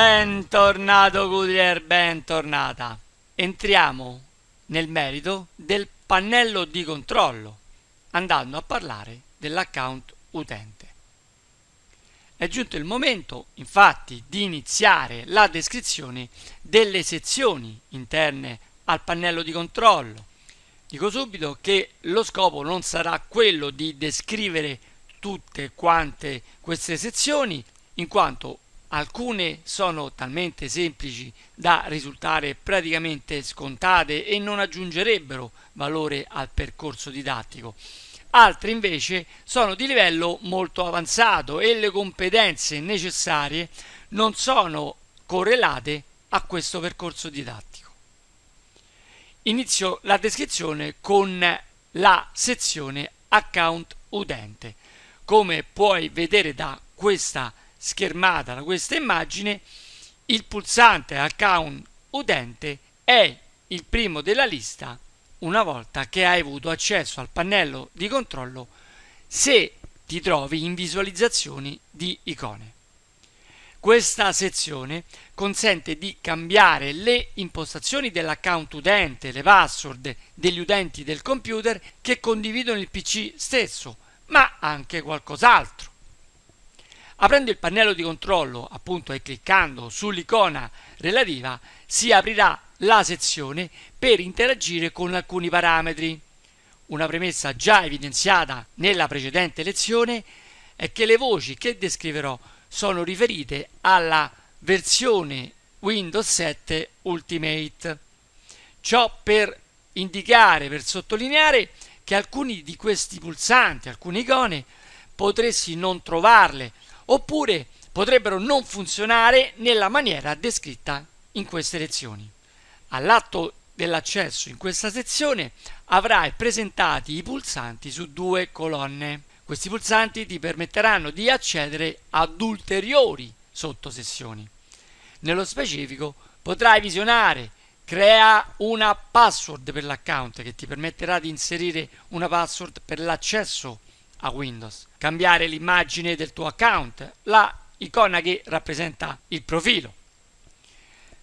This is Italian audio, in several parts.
Bentornato Goodyear, bentornata. Entriamo nel merito del pannello di controllo andando a parlare dell'account utente. È giunto il momento infatti di iniziare la descrizione delle sezioni interne al pannello di controllo. Dico subito che lo scopo non sarà quello di descrivere tutte quante queste sezioni in quanto Alcune sono talmente semplici da risultare praticamente scontate e non aggiungerebbero valore al percorso didattico. Altre invece sono di livello molto avanzato e le competenze necessarie non sono correlate a questo percorso didattico. Inizio la descrizione con la sezione account utente. Come puoi vedere da questa descrizione, schermata da questa immagine, il pulsante account utente è il primo della lista una volta che hai avuto accesso al pannello di controllo se ti trovi in visualizzazioni di icone. Questa sezione consente di cambiare le impostazioni dell'account utente, le password degli utenti del computer che condividono il PC stesso, ma anche qualcos'altro. Aprendo il pannello di controllo appunto e cliccando sull'icona relativa si aprirà la sezione per interagire con alcuni parametri. Una premessa già evidenziata nella precedente lezione è che le voci che descriverò sono riferite alla versione Windows 7 Ultimate. Ciò per indicare, per sottolineare che alcuni di questi pulsanti, alcune icone, potresti non trovarle oppure potrebbero non funzionare nella maniera descritta in queste lezioni. All'atto dell'accesso in questa sezione avrai presentati i pulsanti su due colonne. Questi pulsanti ti permetteranno di accedere ad ulteriori sottosessioni. Nello specifico potrai visionare crea una password per l'account che ti permetterà di inserire una password per l'accesso a Windows, cambiare l'immagine del tuo account, la icona che rappresenta il profilo,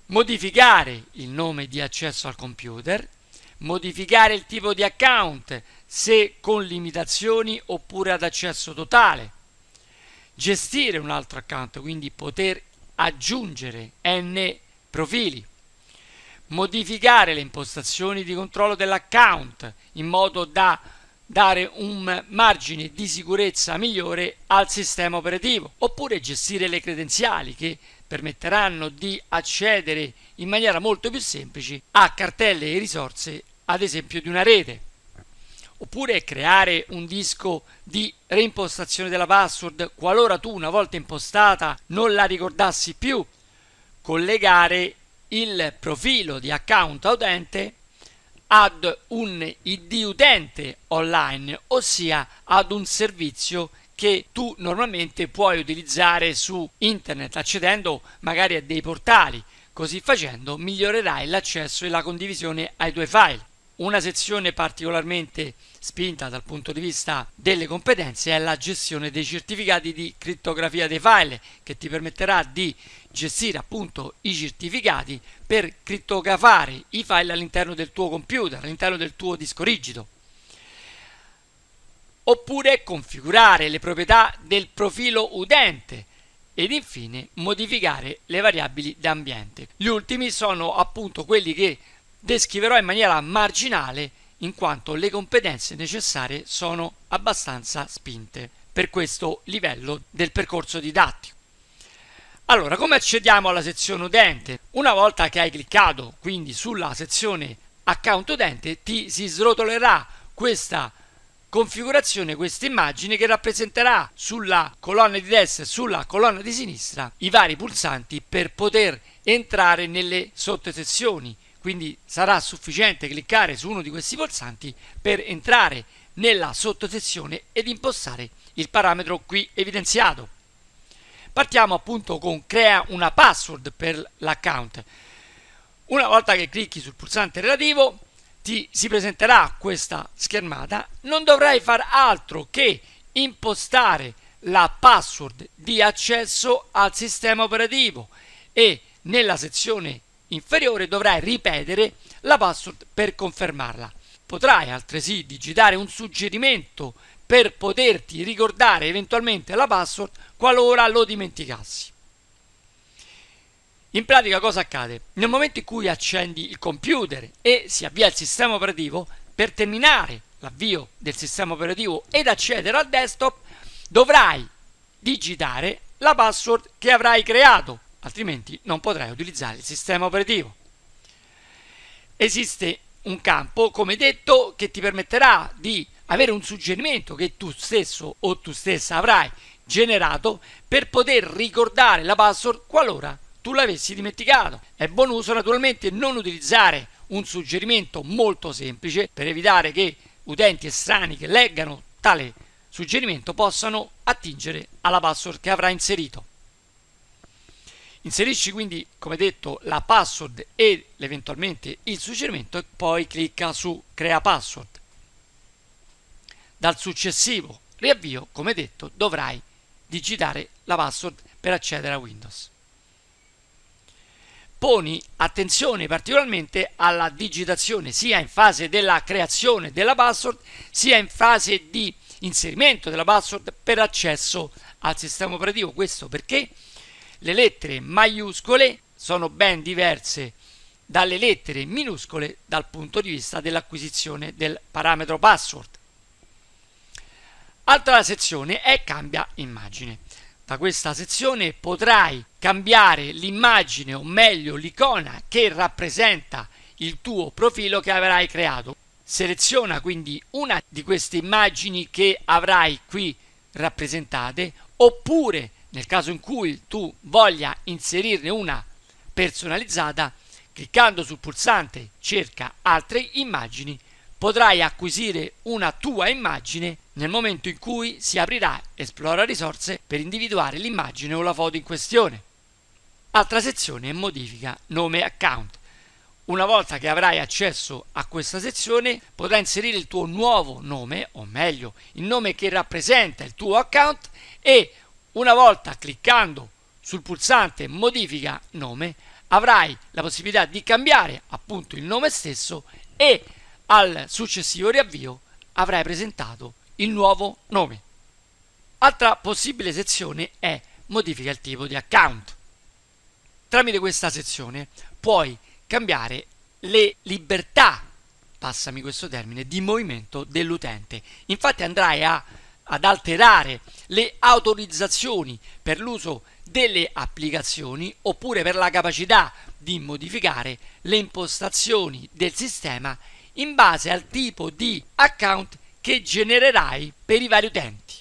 modificare il nome di accesso al computer, modificare il tipo di account se con limitazioni oppure ad accesso totale, gestire un altro account, quindi poter aggiungere n profili, modificare le impostazioni di controllo dell'account in modo da dare un margine di sicurezza migliore al sistema operativo, oppure gestire le credenziali che permetteranno di accedere in maniera molto più semplice a cartelle e risorse, ad esempio di una rete, oppure creare un disco di reimpostazione della password qualora tu una volta impostata non la ricordassi più, collegare il profilo di account utente ad un ID utente online, ossia ad un servizio che tu normalmente puoi utilizzare su internet accedendo magari a dei portali. Così facendo migliorerai l'accesso e la condivisione ai tuoi file. Una sezione particolarmente spinta dal punto di vista delle competenze è la gestione dei certificati di crittografia dei file che ti permetterà di gestire appunto i certificati per crittografare i file all'interno del tuo computer, all'interno del tuo disco rigido. Oppure configurare le proprietà del profilo utente ed infine modificare le variabili d'ambiente. Gli ultimi sono appunto quelli che descriverò in maniera marginale in quanto le competenze necessarie sono abbastanza spinte per questo livello del percorso didattico. Allora, come accediamo alla sezione utente? Una volta che hai cliccato quindi sulla sezione account utente ti si srotolerà questa configurazione, questa immagine che rappresenterà sulla colonna di destra e sulla colonna di sinistra i vari pulsanti per poter entrare nelle sottosezioni quindi sarà sufficiente cliccare su uno di questi pulsanti per entrare nella sottosezione ed impostare il parametro qui evidenziato. Partiamo appunto con crea una password per l'account. Una volta che clicchi sul pulsante relativo ti si presenterà questa schermata, non dovrai far altro che impostare la password di accesso al sistema operativo e nella sezione inferiore dovrai ripetere la password per confermarla. Potrai altresì digitare un suggerimento per poterti ricordare eventualmente la password qualora lo dimenticassi. In pratica cosa accade? Nel momento in cui accendi il computer e si avvia il sistema operativo, per terminare l'avvio del sistema operativo ed accedere al desktop, dovrai digitare la password che avrai creato altrimenti non potrai utilizzare il sistema operativo. Esiste un campo, come detto, che ti permetterà di avere un suggerimento che tu stesso o tu stessa avrai generato per poter ricordare la password qualora tu l'avessi dimenticato. È buon uso naturalmente non utilizzare un suggerimento molto semplice per evitare che utenti estranei che leggano tale suggerimento possano attingere alla password che avrà inserito. Inserisci quindi, come detto, la password e eventualmente il suggerimento e poi clicca su Crea password. Dal successivo riavvio, come detto, dovrai digitare la password per accedere a Windows. Poni attenzione particolarmente alla digitazione sia in fase della creazione della password sia in fase di inserimento della password per accesso al sistema operativo. Questo perché? le lettere maiuscole sono ben diverse dalle lettere minuscole dal punto di vista dell'acquisizione del parametro password. Altra sezione è cambia immagine. Da questa sezione potrai cambiare l'immagine o meglio l'icona che rappresenta il tuo profilo che avrai creato. Seleziona quindi una di queste immagini che avrai qui rappresentate oppure nel caso in cui tu voglia inserirne una personalizzata, cliccando sul pulsante cerca altre immagini, potrai acquisire una tua immagine nel momento in cui si aprirà Esplora risorse per individuare l'immagine o la foto in questione. Altra sezione è modifica nome account. Una volta che avrai accesso a questa sezione potrai inserire il tuo nuovo nome, o meglio il nome che rappresenta il tuo account e una volta cliccando sul pulsante modifica nome avrai la possibilità di cambiare appunto il nome stesso e al successivo riavvio avrai presentato il nuovo nome. Altra possibile sezione è modifica il tipo di account. Tramite questa sezione puoi cambiare le libertà, passami questo termine, di movimento dell'utente. Infatti andrai a ad alterare le autorizzazioni per l'uso delle applicazioni oppure per la capacità di modificare le impostazioni del sistema in base al tipo di account che genererai per i vari utenti.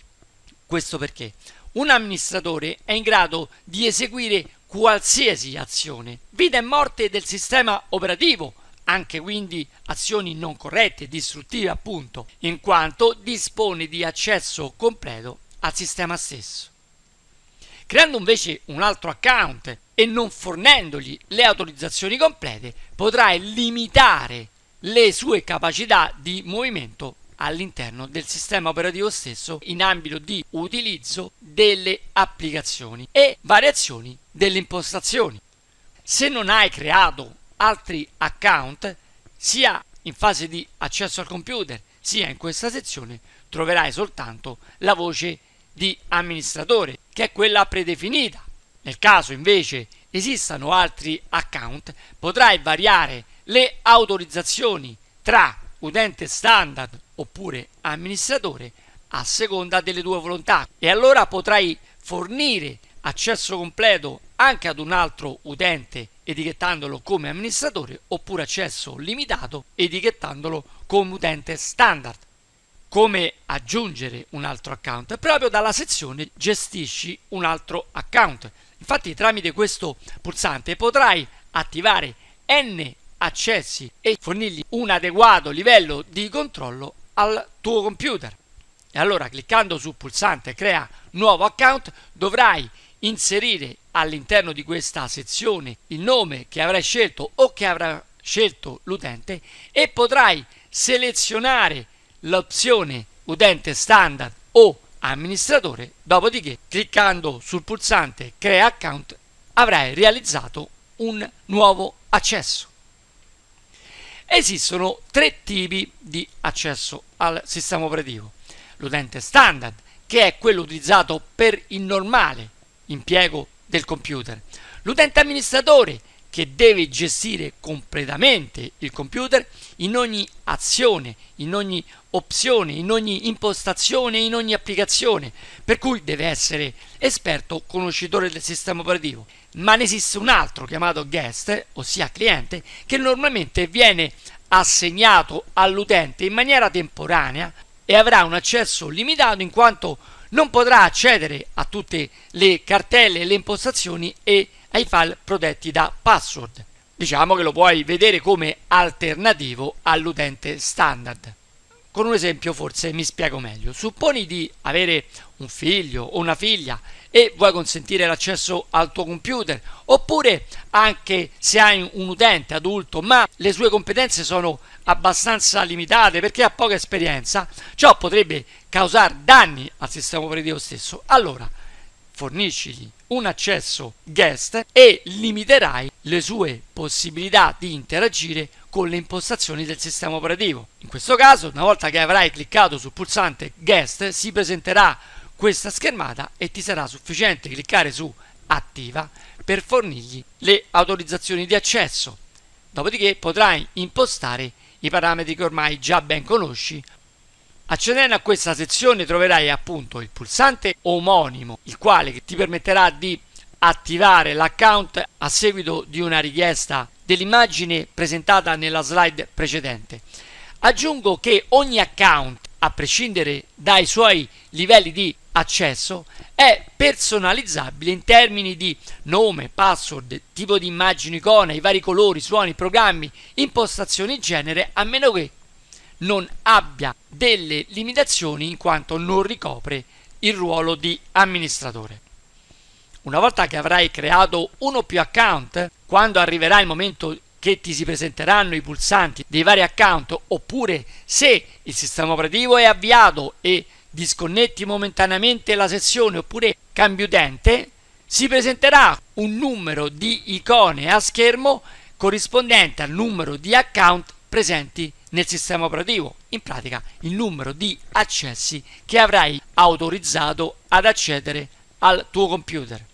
Questo perché un amministratore è in grado di eseguire qualsiasi azione, vita e morte del sistema operativo anche quindi azioni non corrette, distruttive appunto, in quanto dispone di accesso completo al sistema stesso. Creando invece un altro account e non fornendogli le autorizzazioni complete, potrai limitare le sue capacità di movimento all'interno del sistema operativo stesso in ambito di utilizzo delle applicazioni e variazioni delle impostazioni. Se non hai creato altri account sia in fase di accesso al computer sia in questa sezione troverai soltanto la voce di amministratore che è quella predefinita. Nel caso invece esistano altri account potrai variare le autorizzazioni tra utente standard oppure amministratore a seconda delle tue volontà e allora potrai fornire accesso completo anche ad un altro utente etichettandolo come amministratore oppure accesso limitato etichettandolo come utente standard. Come aggiungere un altro account? Proprio dalla sezione gestisci un altro account. Infatti tramite questo pulsante potrai attivare n accessi e fornirgli un adeguato livello di controllo al tuo computer. E allora cliccando sul pulsante crea nuovo account dovrai inserire all'interno di questa sezione il nome che avrai scelto o che avrà scelto l'utente e potrai selezionare l'opzione utente standard o amministratore, dopodiché cliccando sul pulsante crea account avrai realizzato un nuovo accesso. Esistono tre tipi di accesso al sistema operativo. L'utente standard, che è quello utilizzato per il normale impiego del computer. L'utente amministratore che deve gestire completamente il computer in ogni azione, in ogni opzione, in ogni impostazione, in ogni applicazione, per cui deve essere esperto conoscitore del sistema operativo. Ma ne esiste un altro chiamato guest, ossia cliente, che normalmente viene assegnato all'utente in maniera temporanea e avrà un accesso limitato in quanto non potrà accedere a tutte le cartelle, le impostazioni e ai file protetti da password. Diciamo che lo puoi vedere come alternativo all'utente standard. Con un esempio forse mi spiego meglio. Supponi di avere un figlio o una figlia e vuoi consentire l'accesso al tuo computer oppure anche se hai un utente adulto ma le sue competenze sono abbastanza limitate perché ha poca esperienza ciò potrebbe causare danni al sistema operativo stesso allora fornisci un accesso guest e limiterai le sue possibilità di interagire con le impostazioni del sistema operativo. In questo caso, una volta che avrai cliccato sul pulsante guest, si presenterà questa schermata e ti sarà sufficiente cliccare su attiva per fornirgli le autorizzazioni di accesso. Dopodiché potrai impostare i parametri che ormai già ben conosci. Accedendo a questa sezione troverai appunto il pulsante omonimo, il quale ti permetterà di attivare l'account a seguito di una richiesta dell'immagine presentata nella slide precedente. Aggiungo che ogni account, a prescindere dai suoi livelli di accesso è personalizzabile in termini di nome, password, tipo di immagine, icona, i vari colori, suoni, programmi, impostazioni genere, a meno che non abbia delle limitazioni in quanto non ricopre il ruolo di amministratore. Una volta che avrai creato uno o più account, quando arriverà il momento che ti si presenteranno i pulsanti dei vari account, oppure se il sistema operativo è avviato e disconnetti momentaneamente la sessione oppure cambi utente, si presenterà un numero di icone a schermo corrispondente al numero di account presenti nel sistema operativo, in pratica il numero di accessi che avrai autorizzato ad accedere al tuo computer.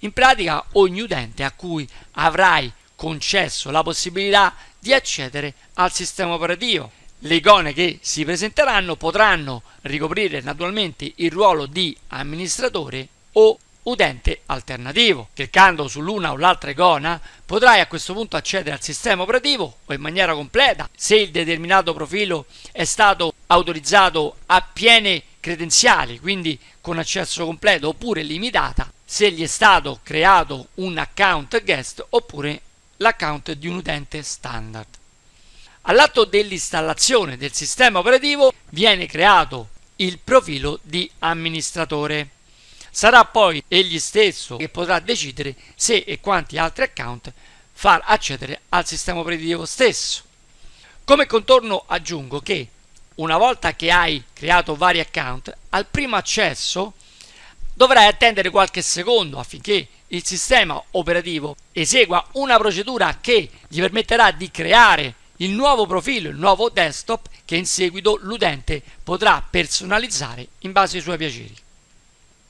In pratica ogni utente a cui avrai concesso la possibilità di accedere al sistema operativo le icone che si presenteranno potranno ricoprire naturalmente il ruolo di amministratore o utente alternativo. Cliccando sull'una o l'altra icona potrai a questo punto accedere al sistema operativo o in maniera completa se il determinato profilo è stato autorizzato a piene credenziali, quindi con accesso completo oppure limitata, se gli è stato creato un account guest oppure l'account di un utente standard. All'atto dell'installazione del sistema operativo viene creato il profilo di amministratore. Sarà poi egli stesso che potrà decidere se e quanti altri account far accedere al sistema operativo stesso. Come contorno aggiungo che una volta che hai creato vari account, al primo accesso dovrai attendere qualche secondo affinché il sistema operativo esegua una procedura che gli permetterà di creare il nuovo profilo, il nuovo desktop che in seguito l'utente potrà personalizzare in base ai suoi piaceri.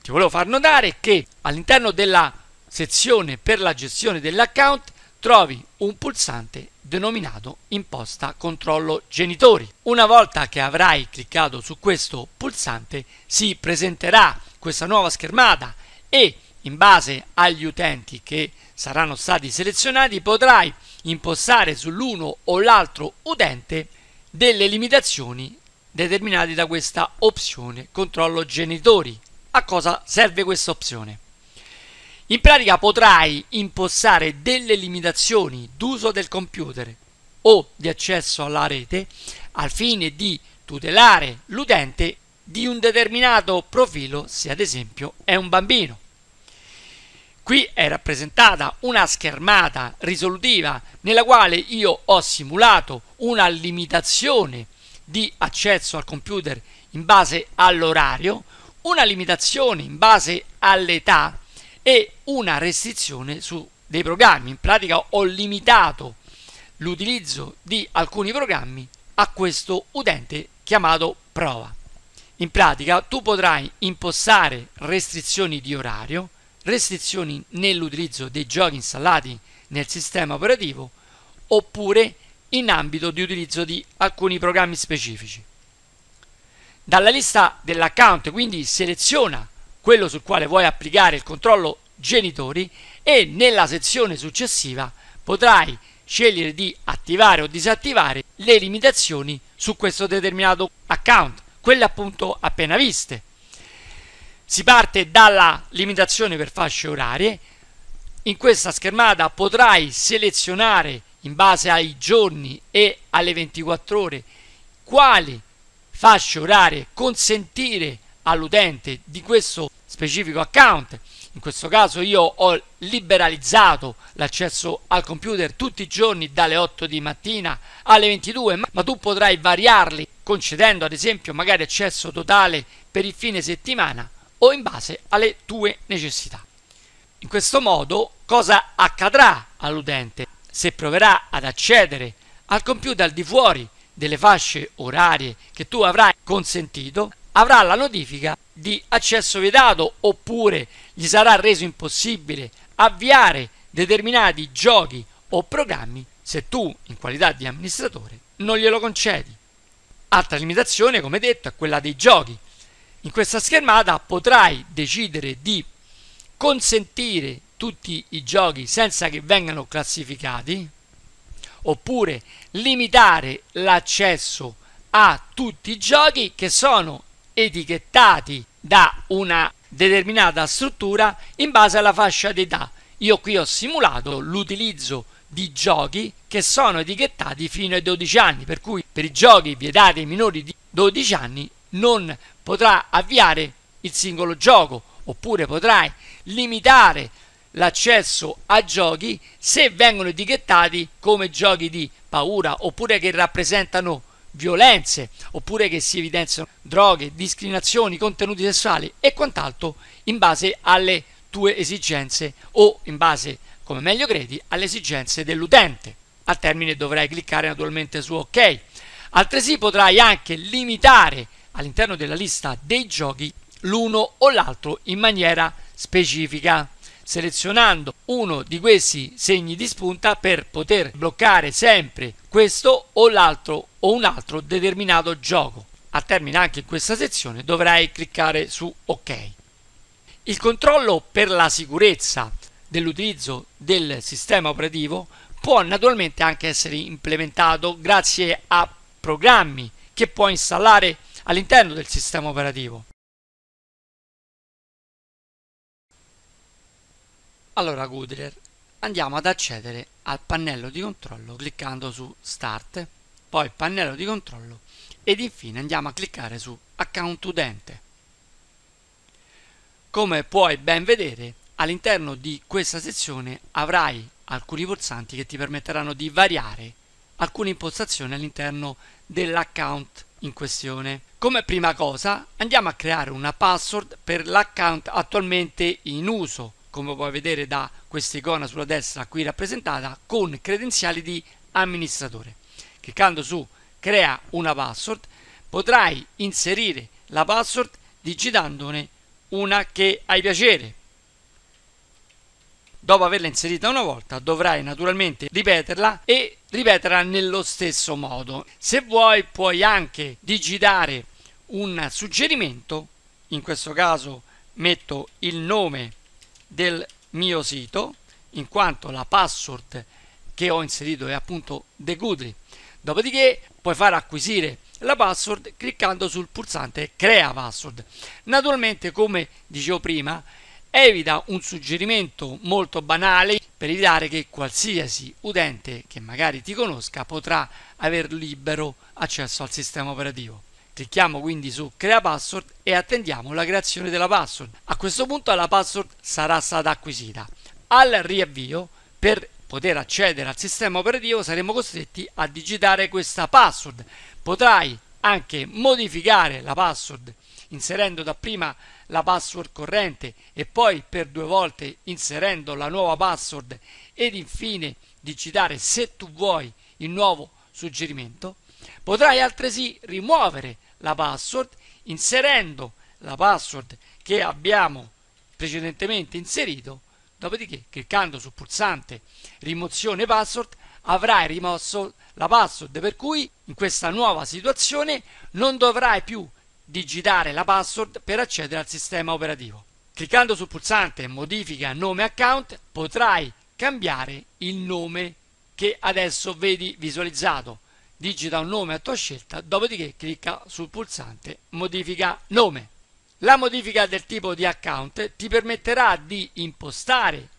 Ti volevo far notare che all'interno della sezione per la gestione dell'account trovi un pulsante denominato imposta controllo genitori. Una volta che avrai cliccato su questo pulsante si presenterà questa nuova schermata e in base agli utenti che saranno stati selezionati potrai impostare sull'uno o l'altro utente delle limitazioni determinate da questa opzione controllo genitori. A cosa serve questa opzione? In pratica potrai impostare delle limitazioni d'uso del computer o di accesso alla rete al fine di tutelare l'utente di un determinato profilo se ad esempio è un bambino. Qui è rappresentata una schermata risolutiva nella quale io ho simulato una limitazione di accesso al computer in base all'orario, una limitazione in base all'età e una restrizione su dei programmi. In pratica ho limitato l'utilizzo di alcuni programmi a questo utente chiamato prova. In pratica tu potrai impostare restrizioni di orario, restrizioni nell'utilizzo dei giochi installati nel sistema operativo oppure in ambito di utilizzo di alcuni programmi specifici. Dalla lista dell'account quindi seleziona quello sul quale vuoi applicare il controllo genitori e nella sezione successiva potrai scegliere di attivare o disattivare le limitazioni su questo determinato account, quelle appunto appena viste si parte dalla limitazione per fasce orarie. In questa schermata potrai selezionare in base ai giorni e alle 24 ore quali fasce orarie consentire all'utente di questo specifico account. In questo caso io ho liberalizzato l'accesso al computer tutti i giorni dalle 8 di mattina alle 22, ma tu potrai variarli concedendo ad esempio magari accesso totale per il fine settimana o in base alle tue necessità. In questo modo cosa accadrà all'utente se proverà ad accedere al computer al di fuori delle fasce orarie che tu avrai consentito, avrà la notifica di accesso vietato oppure gli sarà reso impossibile avviare determinati giochi o programmi se tu, in qualità di amministratore, non glielo concedi. Altra limitazione, come detto, è quella dei giochi, in questa schermata potrai decidere di consentire tutti i giochi senza che vengano classificati oppure limitare l'accesso a tutti i giochi che sono etichettati da una determinata struttura in base alla fascia d'età. Io qui ho simulato l'utilizzo di giochi che sono etichettati fino ai 12 anni, per cui per i giochi vietati ai minori di 12 anni non potrà avviare il singolo gioco oppure potrai limitare l'accesso a giochi se vengono etichettati come giochi di paura oppure che rappresentano violenze oppure che si evidenziano droghe, discriminazioni, contenuti sessuali e quant'altro in base alle tue esigenze o in base, come meglio credi, alle esigenze dell'utente. Al termine dovrai cliccare naturalmente su ok. Altresì potrai anche limitare all'interno della lista dei giochi l'uno o l'altro in maniera specifica selezionando uno di questi segni di spunta per poter bloccare sempre questo o l'altro o un altro determinato gioco. A termine anche in questa sezione dovrai cliccare su ok. Il controllo per la sicurezza dell'utilizzo del sistema operativo può naturalmente anche essere implementato grazie a programmi che puoi installare all'interno del sistema operativo. Allora Goodreader, andiamo ad accedere al pannello di controllo cliccando su Start, poi pannello di controllo ed infine andiamo a cliccare su Account utente. Come puoi ben vedere, all'interno di questa sezione avrai alcuni pulsanti che ti permetteranno di variare alcune impostazioni all'interno dell'account in questione. Come prima cosa andiamo a creare una password per l'account attualmente in uso, come puoi vedere da questa icona sulla destra qui rappresentata, con credenziali di amministratore. Cliccando su Crea una password potrai inserire la password digitandone una che hai piacere. Dopo averla inserita una volta dovrai naturalmente ripeterla e ripeterla nello stesso modo. Se vuoi puoi anche digitare un suggerimento, in questo caso metto il nome del mio sito, in quanto la password che ho inserito è appunto The Decudri. Dopodiché puoi far acquisire la password cliccando sul pulsante Crea password. Naturalmente, come dicevo prima, evita un suggerimento molto banale per evitare che qualsiasi utente che magari ti conosca potrà aver libero accesso al sistema operativo. Clicchiamo quindi su crea password e attendiamo la creazione della password. A questo punto la password sarà stata acquisita. Al riavvio, per poter accedere al sistema operativo saremo costretti a digitare questa password. Potrai anche modificare la password inserendo dapprima la password corrente e poi per due volte inserendo la nuova password ed infine digitare se tu vuoi il nuovo suggerimento. Potrai altresì rimuovere la password inserendo la password che abbiamo precedentemente inserito, dopodiché cliccando sul pulsante rimozione password avrai rimosso la password per cui in questa nuova situazione non dovrai più digitare la password per accedere al sistema operativo. Cliccando sul pulsante modifica nome account potrai cambiare il nome che adesso vedi visualizzato digita un nome a tua scelta, dopodiché clicca sul pulsante modifica nome. La modifica del tipo di account ti permetterà di impostare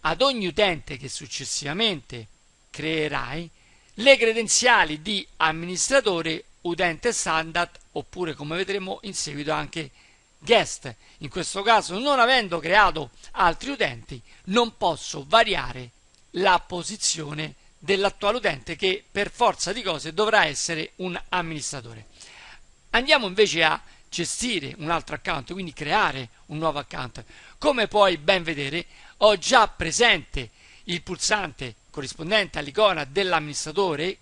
ad ogni utente che successivamente creerai le credenziali di amministratore, utente standard oppure come vedremo in seguito anche guest. In questo caso non avendo creato altri utenti non posso variare la posizione di dell'attuale utente che per forza di cose dovrà essere un amministratore. Andiamo invece a gestire un altro account, quindi creare un nuovo account. Come puoi ben vedere, ho già presente il pulsante corrispondente all'icona dell'amministratore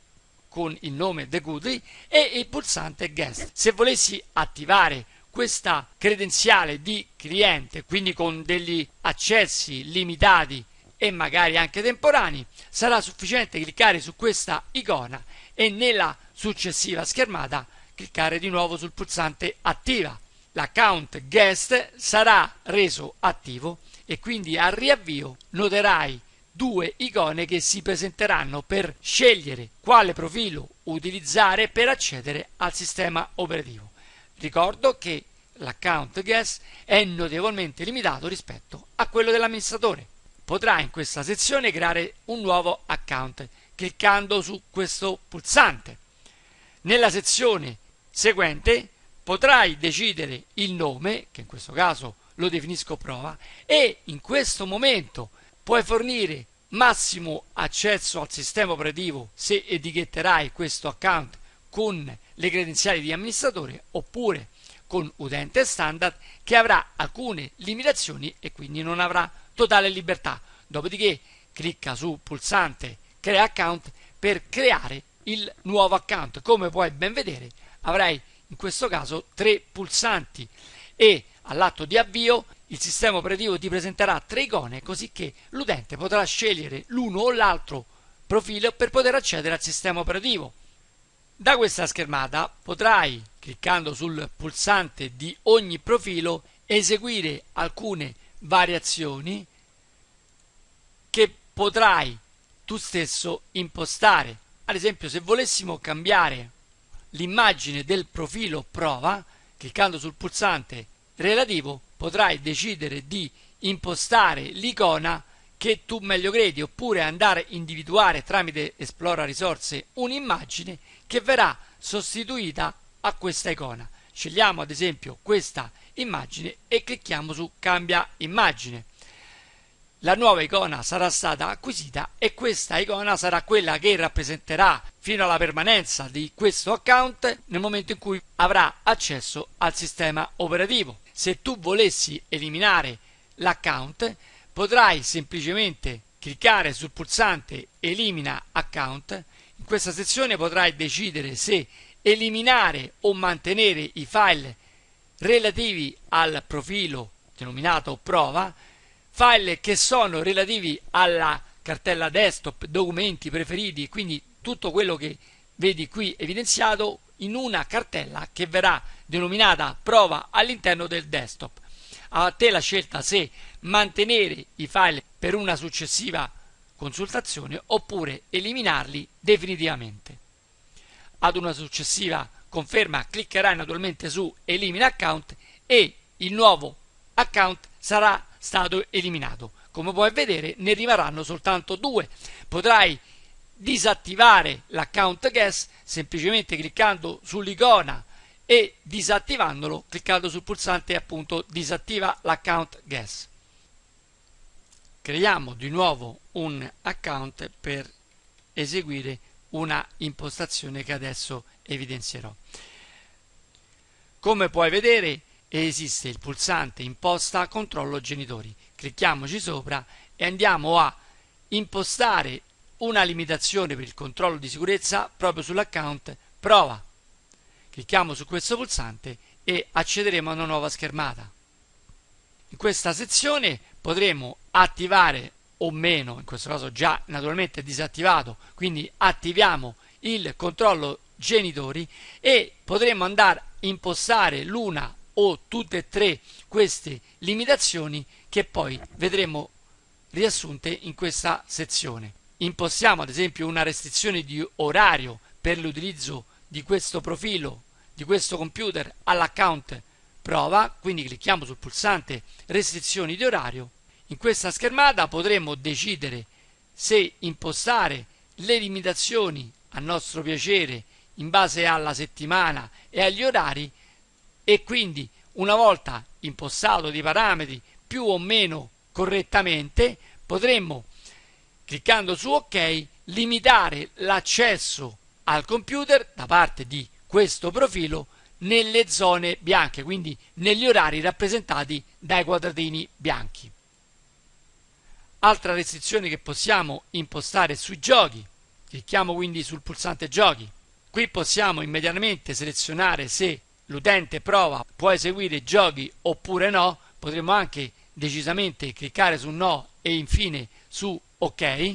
con il nome The Goodly e il pulsante Guest. Se volessi attivare questa credenziale di cliente, quindi con degli accessi limitati e magari anche temporanei, sarà sufficiente cliccare su questa icona e nella successiva schermata cliccare di nuovo sul pulsante attiva. L'account guest sarà reso attivo e quindi al riavvio noterai due icone che si presenteranno per scegliere quale profilo utilizzare per accedere al sistema operativo. Ricordo che l'account guest è notevolmente limitato rispetto a quello dell'amministratore potrà in questa sezione creare un nuovo account cliccando su questo pulsante. Nella sezione seguente potrai decidere il nome, che in questo caso lo definisco prova, e in questo momento puoi fornire massimo accesso al sistema operativo se etichetterai questo account con le credenziali di amministratore oppure con utente standard che avrà alcune limitazioni e quindi non avrà totale libertà. Dopodiché clicca sul pulsante crea account per creare il nuovo account. Come puoi ben vedere avrai in questo caso tre pulsanti e all'atto di avvio il sistema operativo ti presenterà tre icone così che l'utente potrà scegliere l'uno o l'altro profilo per poter accedere al sistema operativo. Da questa schermata potrai, cliccando sul pulsante di ogni profilo, eseguire alcune variazioni che potrai tu stesso impostare. Ad esempio, se volessimo cambiare l'immagine del profilo prova, cliccando sul pulsante relativo potrai decidere di impostare l'icona che tu meglio credi oppure andare a individuare tramite esplora risorse un'immagine che verrà sostituita a questa icona. Scegliamo ad esempio questa icona immagine e clicchiamo su cambia immagine. La nuova icona sarà stata acquisita e questa icona sarà quella che rappresenterà fino alla permanenza di questo account nel momento in cui avrà accesso al sistema operativo. Se tu volessi eliminare l'account potrai semplicemente cliccare sul pulsante elimina account. In questa sezione potrai decidere se eliminare o mantenere i file relativi al profilo denominato prova, file che sono relativi alla cartella desktop, documenti preferiti, quindi tutto quello che vedi qui evidenziato in una cartella che verrà denominata prova all'interno del desktop. A te la scelta se mantenere i file per una successiva consultazione oppure eliminarli definitivamente. Ad una successiva consultazione, conferma cliccherai naturalmente su elimina account e il nuovo account sarà stato eliminato. Come puoi vedere ne rimarranno soltanto due. Potrai disattivare l'account guest semplicemente cliccando sull'icona e disattivandolo cliccando sul pulsante appunto disattiva l'account guest. Creiamo di nuovo un account per eseguire una impostazione che adesso evidenzierò. Come puoi vedere esiste il pulsante imposta controllo genitori. Clicchiamoci sopra e andiamo a impostare una limitazione per il controllo di sicurezza proprio sull'account prova. Clicchiamo su questo pulsante e accederemo a una nuova schermata. In questa sezione potremo attivare o meno, in questo caso già naturalmente disattivato, quindi attiviamo il controllo genitori e potremmo andare a impostare l'una o tutte e tre queste limitazioni che poi vedremo riassunte in questa sezione. Impostiamo ad esempio una restrizione di orario per l'utilizzo di questo profilo, di questo computer all'account prova, quindi clicchiamo sul pulsante restrizioni di orario. In questa schermata potremo decidere se impostare le limitazioni a nostro piacere in base alla settimana e agli orari e quindi una volta impostato dei parametri più o meno correttamente potremmo cliccando su ok limitare l'accesso al computer da parte di questo profilo nelle zone bianche, quindi negli orari rappresentati dai quadratini bianchi. Altra restrizione che possiamo impostare sui giochi. Clicchiamo quindi sul pulsante giochi. Qui possiamo immediatamente selezionare se l'utente prova può eseguire giochi oppure no, potremmo anche decisamente cliccare su no e infine su ok,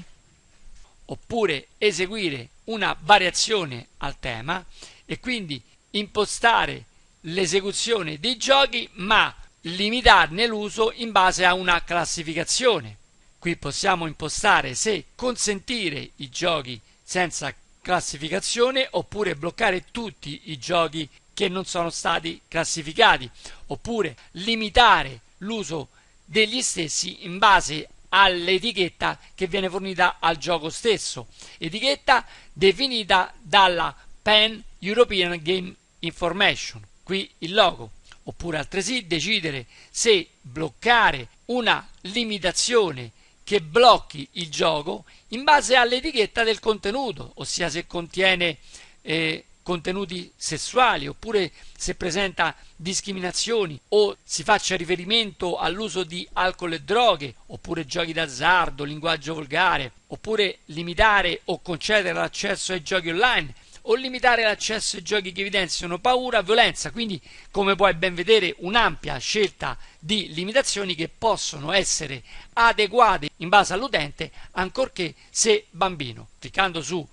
oppure eseguire una variazione al tema e quindi impostare l'esecuzione dei giochi ma limitarne l'uso in base a una classificazione. Qui possiamo impostare se consentire i giochi senza classificazione oppure bloccare tutti i giochi che non sono stati classificati oppure limitare l'uso degli stessi in base all'etichetta che viene fornita al gioco stesso etichetta definita dalla Pan European Game Information qui il logo oppure altresì decidere se bloccare una limitazione che blocchi il gioco in base all'etichetta del contenuto, ossia se contiene eh, contenuti sessuali oppure se presenta discriminazioni o si faccia riferimento all'uso di alcol e droghe oppure giochi d'azzardo, linguaggio volgare oppure limitare o concedere l'accesso ai giochi online o limitare l'accesso ai giochi che evidenziano paura, violenza, quindi come puoi ben vedere un'ampia scelta di limitazioni che possono essere adeguate in base all'utente, ancorché se bambino. Cliccando su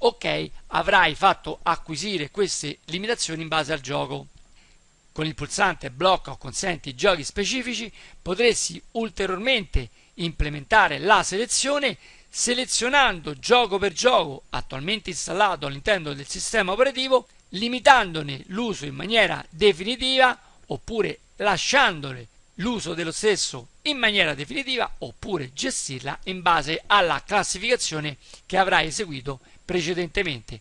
OK avrai fatto acquisire queste limitazioni in base al gioco. Con il pulsante blocca o consenti i giochi specifici potresti ulteriormente implementare la selezione selezionando gioco per gioco attualmente installato all'interno del sistema operativo, limitandone l'uso in maniera definitiva oppure lasciandone l'uso dello stesso in maniera definitiva oppure gestirla in base alla classificazione che avrai eseguito precedentemente.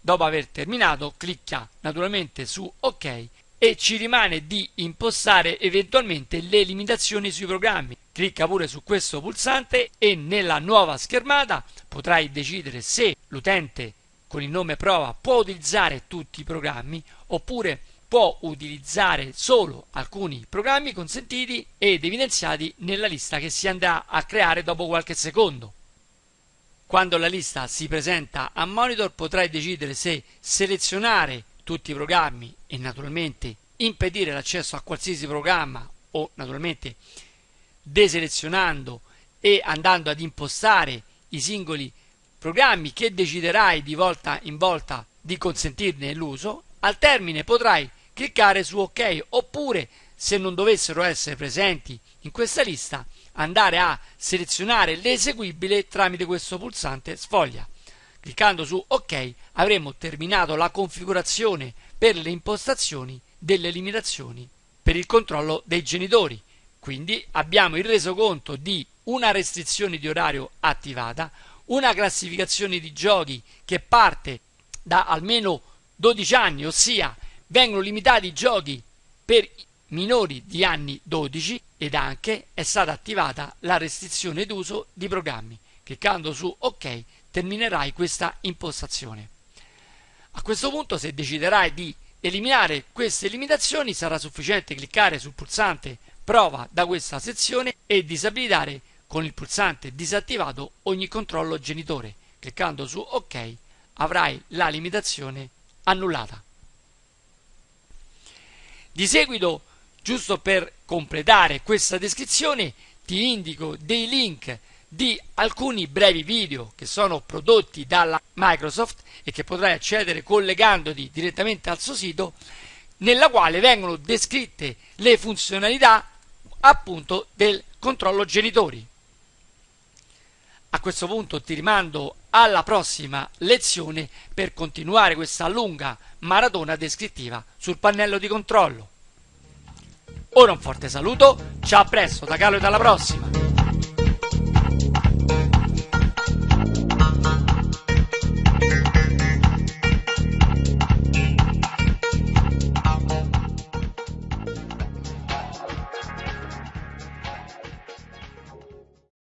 Dopo aver terminato clicca naturalmente su OK e ci rimane di impostare eventualmente le limitazioni sui programmi Clicca pure su questo pulsante e nella nuova schermata potrai decidere se l'utente con il nome prova può utilizzare tutti i programmi oppure può utilizzare solo alcuni programmi consentiti ed evidenziati nella lista che si andrà a creare dopo qualche secondo. Quando la lista si presenta a monitor potrai decidere se selezionare tutti i programmi e naturalmente impedire l'accesso a qualsiasi programma o naturalmente deselezionando e andando ad impostare i singoli programmi che deciderai di volta in volta di consentirne l'uso, al termine potrai cliccare su ok oppure se non dovessero essere presenti in questa lista andare a selezionare l'eseguibile tramite questo pulsante sfoglia. Cliccando su ok avremo terminato la configurazione per le impostazioni delle limitazioni per il controllo dei genitori. Quindi abbiamo il resoconto di una restrizione di orario attivata, una classificazione di giochi che parte da almeno 12 anni, ossia vengono limitati i giochi per minori di anni 12 ed anche è stata attivata la restrizione d'uso di programmi. Cliccando su OK terminerai questa impostazione. A questo punto se deciderai di eliminare queste limitazioni sarà sufficiente cliccare sul pulsante prova da questa sezione e disabilitare con il pulsante disattivato ogni controllo genitore. Cliccando su OK avrai la limitazione annullata. Di seguito, giusto per completare questa descrizione, ti indico dei link di alcuni brevi video che sono prodotti dalla Microsoft e che potrai accedere collegandoti direttamente al suo sito, nella quale vengono descritte le funzionalità appunto del controllo genitori. A questo punto ti rimando alla prossima lezione per continuare questa lunga maratona descrittiva sul pannello di controllo. Ora un forte saluto, ciao a presto da Carlo e dalla prossima!